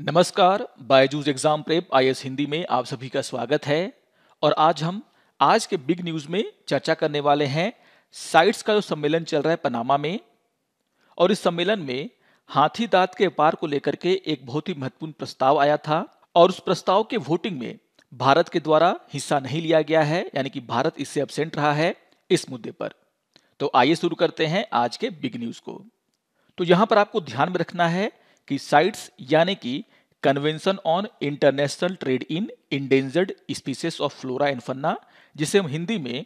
नमस्कार Byju's exam prep आई हिंदी में आप सभी का स्वागत है और आज हम आज के बिग न्यूज में चर्चा करने वाले हैं साइट्स का जो सम्मेलन चल रहा है पनामा में और इस सम्मेलन में हाथी दांत के व्यापार को लेकर के एक बहुत ही महत्वपूर्ण प्रस्ताव आया था और उस प्रस्ताव के वोटिंग में भारत के द्वारा हिस्सा नहीं लिया गया है यानी कि भारत इससे एबसेंट रहा है इस मुद्दे पर तो आइए शुरू करते हैं आज के बिग न्यूज को तो यहां पर आपको ध्यान में रखना है कि साइट्स यानी कि Convention on International Trade in Endangered Species of Flora and Fauna जिसे हम हिंदी में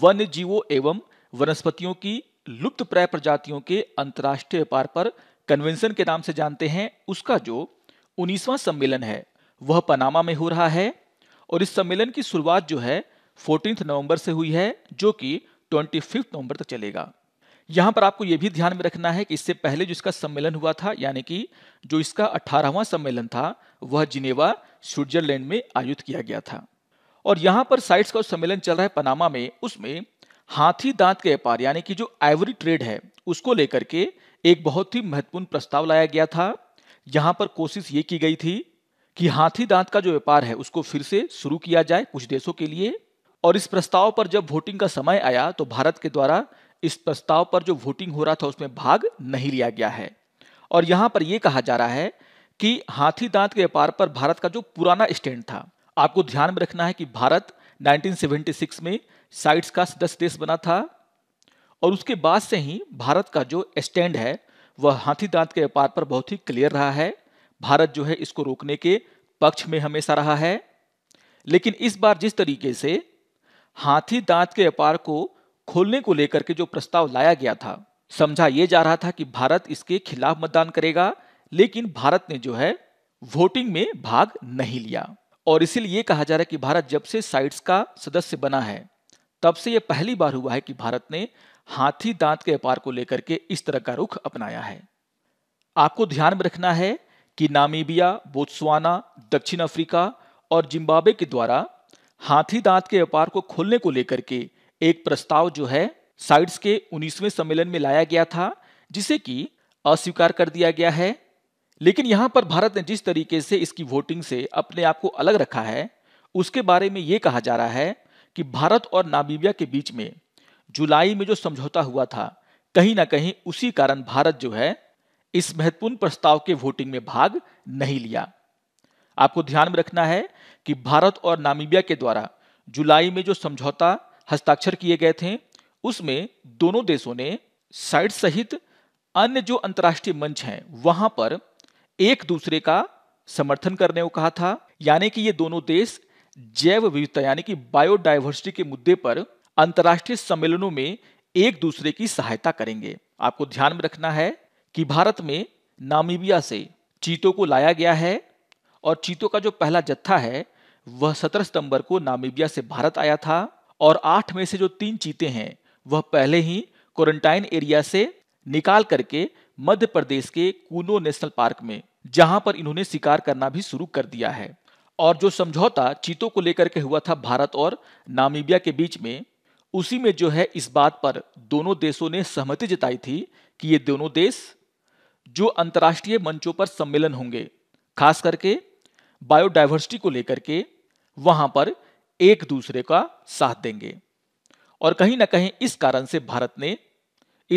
वन्य जीवों एवं वनस्पतियों की लुप्त प्राय प्रजातियों के अंतर्राष्ट्रीय व्यापार पर कन्वेंशन के नाम से जानते हैं उसका जो उन्नीसवां सम्मेलन है वह पनामा में हो रहा है और इस सम्मेलन की शुरुआत जो है फोर्टीन नवंबर से हुई है जो कि ट्वेंटी नवंबर तक चलेगा यहां पर आपको यह भी ध्यान में रखना है कि इससे पहले जो इसका सम्मेलन हुआ था यानी कि जो इसका अठारहवां सम्मेलन था वह जिनेवा स्विट्जरलैंड में आयोजित किया गया था और यहां पर साइट्स का सम्मेलन चल रहा है पनामा में उसमें हाथी दांत के व्यापार यानी कि जो आइवरी ट्रेड है उसको लेकर के एक बहुत ही महत्वपूर्ण प्रस्ताव लाया गया था यहाँ पर कोशिश ये की गई थी कि हाथी दांत का जो व्यापार है उसको फिर से शुरू किया जाए कुछ देशों के लिए और इस प्रस्ताव पर जब वोटिंग का समय आया तो भारत के द्वारा इस प्रस्ताव पर जो वोटिंग हो रहा था उसमें भाग नहीं लिया गया है और यहां पर यह कहा जा रहा है कि हाथी दांत के व्यापार पर भारत का जो पुराना स्टैंड था आपको ध्यान में रखना है कि भारत 1976 में साइट्स का सदस्य देश बना था और उसके बाद से ही भारत का जो स्टैंड है वह हाथी दांत के व्यापार पर बहुत ही क्लियर रहा है भारत जो है इसको रोकने के पक्ष में हमेशा रहा है लेकिन इस बार जिस तरीके से हाथी दांत के व्यापार को खोलने को लेकर के जो प्रस्ताव लाया गया था समझा यह जा रहा था कि भारत इसके खिलाफ मतदान करेगा लेकिन भारत ने जो है वोटिंग में भाग नहीं लिया और इसीलिए कहा जा रहा है कि भारत जब से साइट्स का सदस्य बना है तब से यह पहली बार हुआ है कि भारत ने हाथी दांत के व्यापार को लेकर के इस तरह का रुख अपनाया है आपको ध्यान में रखना है कि नामीबिया बोत्सवाना दक्षिण अफ्रीका और जिम्बाब्वे के द्वारा हाथी दांत के व्यापार को खोलने को लेकर के एक प्रस्ताव जो है साइड्स के 19वें सम्मेलन में लाया गया था जिसे कि अस्वीकार कर दिया गया है लेकिन यहां पर भारत ने जिस तरीके से इसकी वोटिंग से अपने आप को अलग रखा है उसके बारे में यह कहा जा रहा है कि भारत और नामीबिया के बीच में जुलाई में जो समझौता हुआ था कहीं ना कहीं उसी कारण भारत जो है इस महत्वपूर्ण प्रस्ताव के वोटिंग में भाग नहीं लिया आपको ध्यान में रखना है कि भारत और नामीबिया के द्वारा जुलाई में जो समझौता हस्ताक्षर किए गए थे उसमें दोनों देशों ने साइट सहित अन्य जो अंतर्राष्ट्रीय मंच हैं वहां पर एक दूसरे का समर्थन करने को कहा था यानी कि ये दोनों देश जैव विविधता यानी कि बायोडाइवर्सिटी के मुद्दे पर अंतर्राष्ट्रीय सम्मेलनों में एक दूसरे की सहायता करेंगे आपको ध्यान में रखना है कि भारत में नामीबिया से चीतों को लाया गया है और चीतों का जो पहला जत्था है वह 17 सितंबर को नामीबिया से भारत आया था और आठ में से जो तीन चीते हैं वह पहले ही क्वारंटाइन एरिया से निकाल करके मध्य प्रदेश के कूनो नेशनल पार्क में जहां पर इन्होंने शिकार करना भी शुरू कर दिया है और जो समझौता चीतों को लेकर के हुआ था भारत और नामीबिया के बीच में उसी में जो है इस बात पर दोनों देशों ने सहमति जताई थी कि ये दोनों देश जो अंतर्राष्ट्रीय मंचों पर सम्मेलन होंगे खास करके बायोडाइवर्सिटी को लेकर के वहां पर एक दूसरे का साथ देंगे और कहीं ना कहीं इस कारण से भारत ने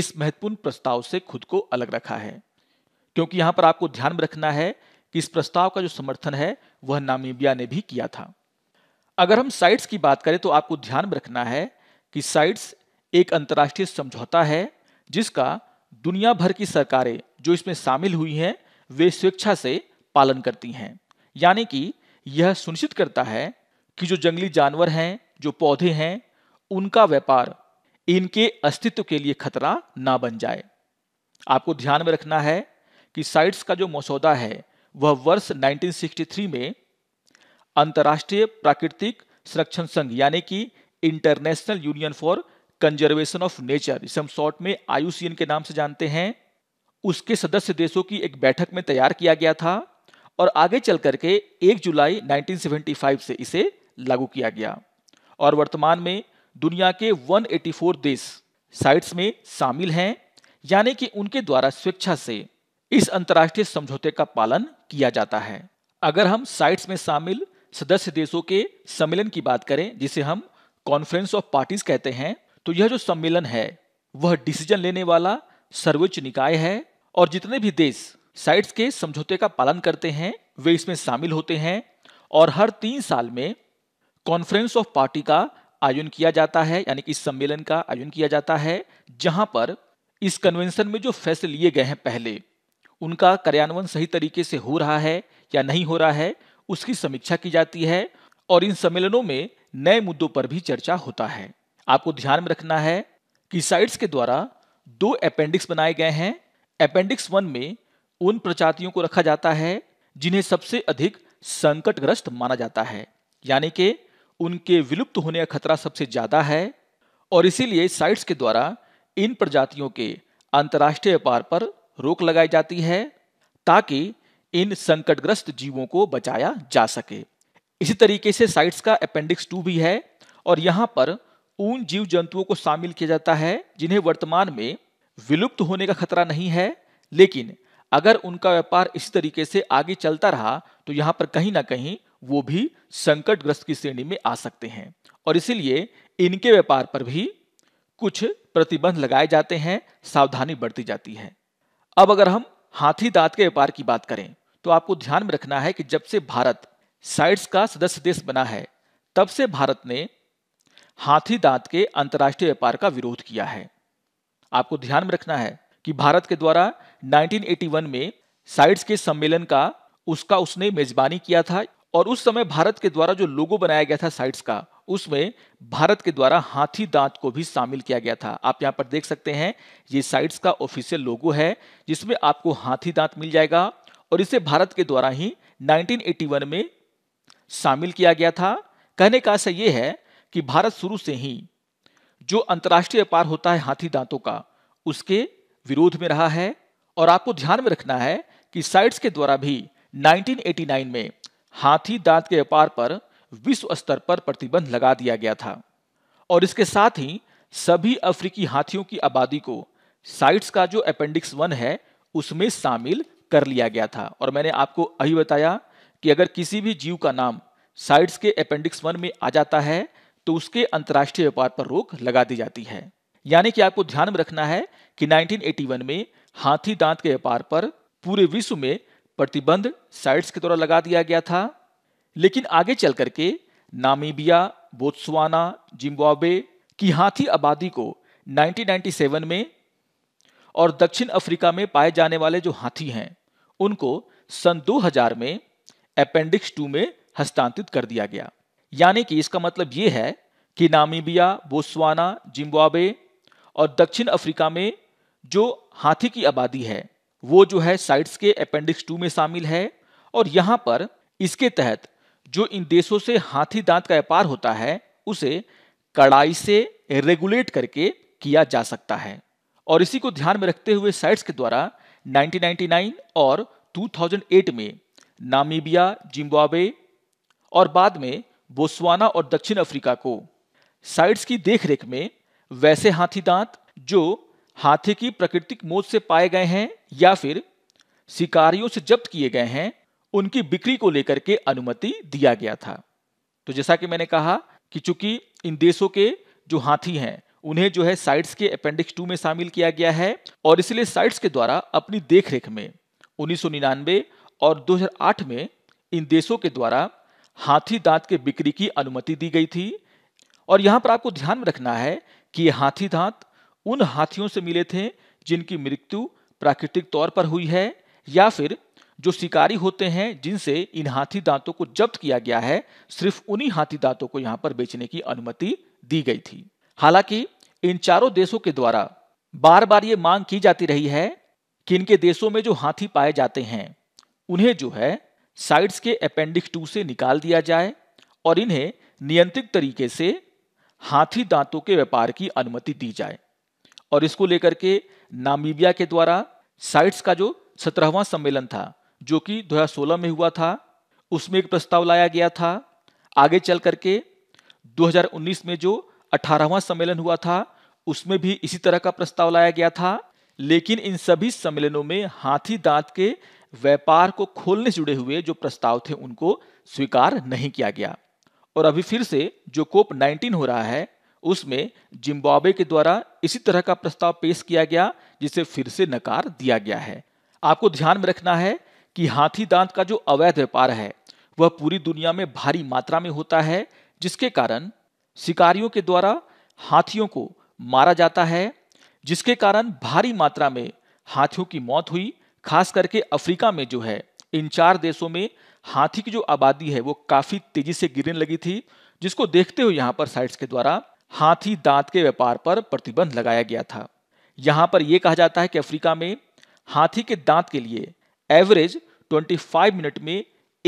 इस महत्वपूर्ण प्रस्ताव से खुद को अलग रखा है क्योंकि यहां पर आपको ध्यान में रखना है कि इस प्रस्ताव का जो समर्थन है वह नामीबिया ने भी किया था अगर हम साइट्स की बात करें तो आपको ध्यान में रखना है कि साइट्स एक अंतर्राष्ट्रीय समझौता है जिसका दुनिया भर की सरकारें जो इसमें शामिल हुई हैं वे स्वेच्छा से पालन करती हैं यानी कि यह सुनिश्चित करता है कि जो जंगली जानवर हैं जो पौधे हैं उनका व्यापार इनके अस्तित्व के लिए खतरा ना बन जाए आपको ध्यान में रखना है कि साइट्स का जो मसौदा है वह वर्ष 1963 में अंतर्राष्ट्रीय प्राकृतिक संरक्षण संघ यानी कि International Union for Conservation of Nature जिसे हम शॉर्ट में आयुसीएन के नाम से जानते हैं उसके सदस्य देशों की एक बैठक में तैयार किया गया था और आगे चल करके 1 जुलाई 1975 से इसे लागू किया गया और वर्तमान में दुनिया के 184 देश साइट्स में शामिल हैं यानी कि उनके द्वारा स्वेच्छा से इस अंतर्राष्ट्रीय समझौते का पालन किया जाता है अगर हम साइट्स में शामिल सदस्य देशों के सम्मेलन की बात करें जिसे हम कॉन्फ्रेंस ऑफ पार्टीज कहते हैं तो यह जो सम्मेलन है वह डिसीजन लेने वाला सर्वोच्च निकाय है और जितने भी देश साइट्स के समझौते का पालन करते हैं वे इसमें शामिल होते हैं और हर तीन साल में कॉन्फ्रेंस ऑफ पार्टी का आयोजन किया जाता है यानी कि इस सम्मेलन का आयोजन किया जाता है जहां पर इस कन्वेंशन में जो फैसले लिए गए हैं पहले उनका कार्यान्वयन सही तरीके से हो रहा है या नहीं हो रहा है उसकी समीक्षा की जाती है और इन सम्मेलनों में नए मुद्दों पर भी चर्चा होता है आपको ध्यान में रखना है कि साइट्स के द्वारा दो अपेंडिक्स बनाए गए हैं अपेंडिक्स वन में उन प्रजातियों को रखा जाता है जिन्हें सबसे अधिक संकटग्रस्त माना जाता है यानी कि उनके विलुप्त होने का खतरा सबसे ज्यादा है और इसीलिए साइट्स के द्वारा इन प्रजातियों के अंतर्राष्ट्रीय व्यापार पर रोक लगाई जाती है ताकि इन संकटग्रस्त जीवों को बचाया जा सके इसी तरीके से साइट्स का अपेंडिक्स टू भी है और यहां पर उन जीव जंतुओं को शामिल किया जाता है जिन्हें वर्तमान में विलुप्त होने का खतरा नहीं है लेकिन अगर उनका व्यापार इस तरीके से आगे चलता रहा तो यहां पर कहीं ना कहीं वो भी संकटग्रस्त की श्रेणी में आ सकते हैं और इसीलिए इनके व्यापार पर भी कुछ प्रतिबंध लगाए जाते हैं सावधानी बढ़ती जाती है अब अगर हम हाथी दांत के व्यापार की बात करें तो आपको ध्यान में रखना है कि जब से भारत साइट्स का सदस्य देश बना है तब से भारत ने हाथी दांत के अंतर्राष्ट्रीय व्यापार का विरोध किया है आपको ध्यान में रखना है कि भारत के द्वारा 1981 में साइट्स के सम्मेलन का उसका उसने मेजबानी किया था और उस समय भारत के द्वारा जो लोगो बनाया गया था साइट्स का उसमें भारत के द्वारा हाथी दांत को भी शामिल किया गया था आप यहां पर देख सकते हैं ये साइट्स का ऑफिशियल लोगो है जिसमें आपको हाथी दांत मिल जाएगा और इसे भारत के द्वारा ही 1981 में शामिल किया गया था कहने का आशा यह है कि भारत शुरू से ही जो अंतर्राष्ट्रीय व्यापार होता है हाथी दांतों का उसके विरोध में रहा है और आपको ध्यान में रखना है कि साइट्स के द्वारा भी नाइनटीन में हाथी दांत के व्यापार पर विश्व स्तर पर प्रतिबंध लगा दिया गया था और इसके साथ ही सभी अफ्रीकी हाथियों की आबादी को साइट्स का जो अपेंडिक्स वन है उसमें शामिल कर लिया गया था और मैंने आपको अभी बताया कि अगर किसी भी जीव का नाम साइट्स के अपेंडिक्स वन में आ जाता है तो उसके अंतर्राष्ट्रीय व्यापार पर रोक लगा दी जाती है यानी कि आपको ध्यान में रखना है कि 1981 में हाथी दांत के व्यापार पर पूरे विश्व में प्रतिबंध साइट्स के द्वारा लगा दिया गया था लेकिन आगे चल करके नामीबिया बोत्सवाना जिम्बाब्वे की हाथी आबादी को 1997 में और दक्षिण अफ्रीका में पाए जाने वाले जो हाथी हैं उनको सन 2000 में अपेंडिक्स टू में हस्तांतरित कर दिया गया यानी कि इसका मतलब ये है कि नामीबिया बोत्सवाना जिम्बाब्वे और दक्षिण अफ्रीका में जो हाथी की आबादी है वो जो है साइट्स के अपेंडिक्स टू में शामिल है और यहाँ पर इसके तहत जो इन देशों से हाथी दांत का व्यापार होता है उसे कड़ाई से रेगुलेट करके किया जा सकता है और इसी को ध्यान में रखते हुए साइट्स के द्वारा 1999 और 2008 में नामीबिया जिम्बाब्वे और बाद में बोस्वाना और दक्षिण अफ्रीका को साइट्स की देखरेख में वैसे हाथी दांत जो हाथी की प्राकृतिक मौत से पाए गए हैं या फिर शिकारियों से जब्त किए गए हैं उनकी बिक्री को लेकर के अनुमति दिया गया था तो जैसा कि मैंने कहा कि चूंकि इन देशों के जो हाथी हैं उन्हें जो है साइट्स के अपेंडिक्स टू में शामिल किया गया है और इसलिए साइट्स के द्वारा अपनी देखरेख में उन्नीस और 2008 में इन देशों के द्वारा हाथी दांत के बिक्री की अनुमति दी गई थी और यहां पर आपको ध्यान में रखना है कि ये हाथी दांत उन हाथियों से मिले थे जिनकी मृत्यु प्राकृतिक तौर पर हुई है या फिर जो शिकारी होते हैं जिनसे इन हाथी दांतों को जब्त किया गया है सिर्फ उन्हीं हाथी दांतों को यहां पर बेचने की अनुमति दी गई थी हालांकि इन चारों देशों के द्वारा बार बार ये मांग की जाती रही है कि इनके देशों में जो हाथी पाए जाते हैं उन्हें जो है साइड्स के अपेंडिक्स टू से निकाल दिया जाए और इन्हें नियंत्रित तरीके से हाथी दांतों के व्यापार की अनुमति दी जाए और इसको लेकर के नामीबिया के द्वारा साइट्स का जो सत्रहवां सम्मेलन था जो कि 2016 में हुआ था उसमें एक प्रस्ताव लाया गया था आगे चल करके 2019 में जो 18वां सम्मेलन हुआ था उसमें भी इसी तरह का प्रस्ताव लाया गया था लेकिन इन सभी सम्मेलनों में हाथी दांत के व्यापार को खोलने से जुड़े हुए जो प्रस्ताव थे उनको स्वीकार नहीं किया गया और अभी फिर से जो कोप 19 हो रहा है उसमें जिम्बाब्वे के द्वारा इसी तरह का प्रस्ताव पेश किया गया जिसे फिर से नकार दिया गया है आपको ध्यान में रखना है कि हाथी दांत का जो अवैध व्यापार है वह पूरी दुनिया में भारी मात्रा में होता है जिसके कारण शिकारियों के द्वारा हाथियों को मारा जाता है जिसके कारण भारी मात्रा में हाथियों की मौत हुई खास करके अफ्रीका में जो है इन चार देशों में हाथी की जो आबादी है वो काफ़ी तेजी से गिरने लगी थी जिसको देखते हुए यहाँ पर साइट्स के द्वारा हाथी दांत के व्यापार पर प्रतिबंध लगाया गया था यहां पर यह कहा जाता है कि अफ्रीका में हाथी के दांत के लिए एवरेज 25 मिनट में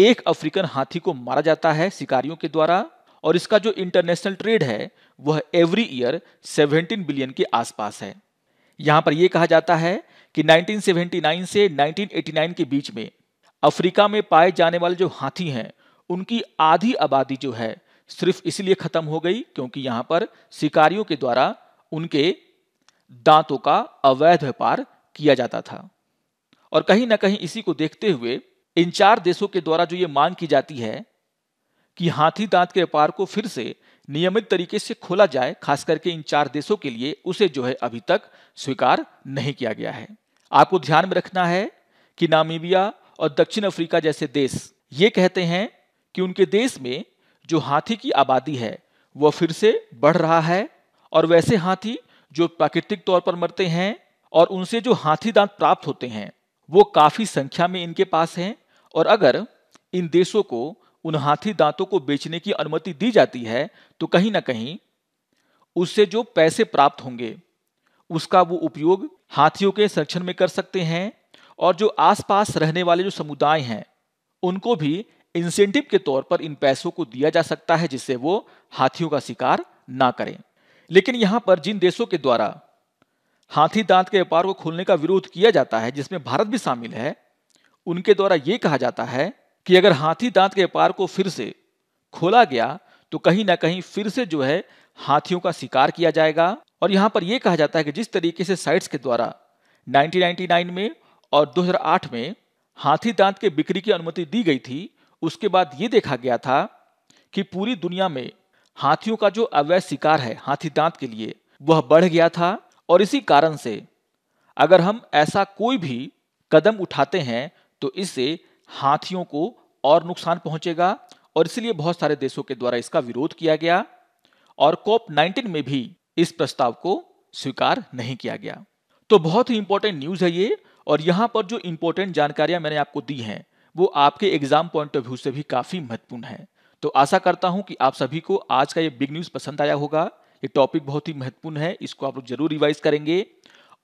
एक अफ्रीकन हाथी को मारा जाता है शिकारियों के द्वारा और इसका जो इंटरनेशनल ट्रेड है वह एवरी ईयर 17 बिलियन के आसपास है यहां पर यह कहा जाता है कि 1979 से 1989 के बीच में अफ्रीका में पाए जाने वाले जो हाथी हैं उनकी आधी आबादी जो है सिर्फ इसलिए खत्म हो गई क्योंकि यहां पर शिकारियों के द्वारा उनके दांतों का अवैध व्यापार किया जाता था और कहीं ना कहीं इसी को देखते हुए इन चार देशों के द्वारा जो ये मांग की जाती है कि हाथी दांत के व्यापार को फिर से नियमित तरीके से खोला जाए खास करके इन चार देशों के लिए उसे जो है अभी तक स्वीकार नहीं किया गया है आपको ध्यान में रखना है कि नामीबिया और दक्षिण अफ्रीका जैसे देश ये कहते हैं कि उनके देश में जो हाथी की आबादी है वह फिर से बढ़ रहा है और वैसे हाथी जो प्राकृतिक तौर पर मरते हैं और उनसे जो हाथी दांत प्राप्त होते हैं वो काफ़ी संख्या में इनके पास हैं और अगर इन देशों को उन हाथी दांतों को बेचने की अनुमति दी जाती है तो कहीं ना कहीं उससे जो पैसे प्राप्त होंगे उसका वो उपयोग हाथियों के संरक्षण में कर सकते हैं और जो आसपास रहने वाले जो समुदाय हैं उनको भी इंसेंटिव के तौर पर इन पैसों को दिया जा सकता है जिससे वो हाथियों का शिकार ना करें लेकिन यहां पर जिन देशों के द्वारा हाथी दांत के व्यापार को खोलने का विरोध किया जाता है जिसमें भारत भी शामिल है उनके द्वारा यह कहा जाता है कि अगर हाथी दांत के व्यापार को फिर से खोला गया तो कहीं ना कहीं फिर से जो है हाथियों का शिकार किया जाएगा और यहां पर यह कहा जाता है कि जिस तरीके से साइट्स के द्वारा 1999 में और 2008 में हाथी दांत के बिक्री की अनुमति दी गई थी उसके बाद ये देखा गया था कि पूरी दुनिया में हाथियों का जो अवैध शिकार है हाथी दांत के लिए वह बढ़ गया था और इसी कारण से अगर हम ऐसा कोई भी कदम उठाते हैं तो इससे हाथियों को और नुकसान पहुंचेगा और इसलिए बहुत सारे देशों के द्वारा इसका विरोध किया गया और कोप 19 में भी इस प्रस्ताव को स्वीकार नहीं किया गया तो बहुत ही इंपॉर्टेंट न्यूज है ये और यहां पर जो इंपॉर्टेंट जानकारियां मैंने आपको दी हैं वो आपके एग्जाम पॉइंट ऑफ व्यू से भी काफ़ी महत्वपूर्ण है तो आशा करता हूं कि आप सभी को आज का ये बिग न्यूज़ पसंद आया होगा ये टॉपिक बहुत ही महत्वपूर्ण है इसको आप लोग जरूर रिवाइज करेंगे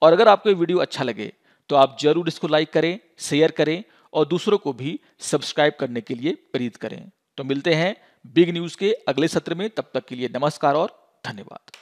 और अगर आपको ये वीडियो अच्छा लगे तो आप जरूर इसको लाइक करें शेयर करें और दूसरों को भी सब्सक्राइब करने के लिए प्रेरित करें तो मिलते हैं बिग न्यूज़ के अगले सत्र में तब तक के लिए नमस्कार और धन्यवाद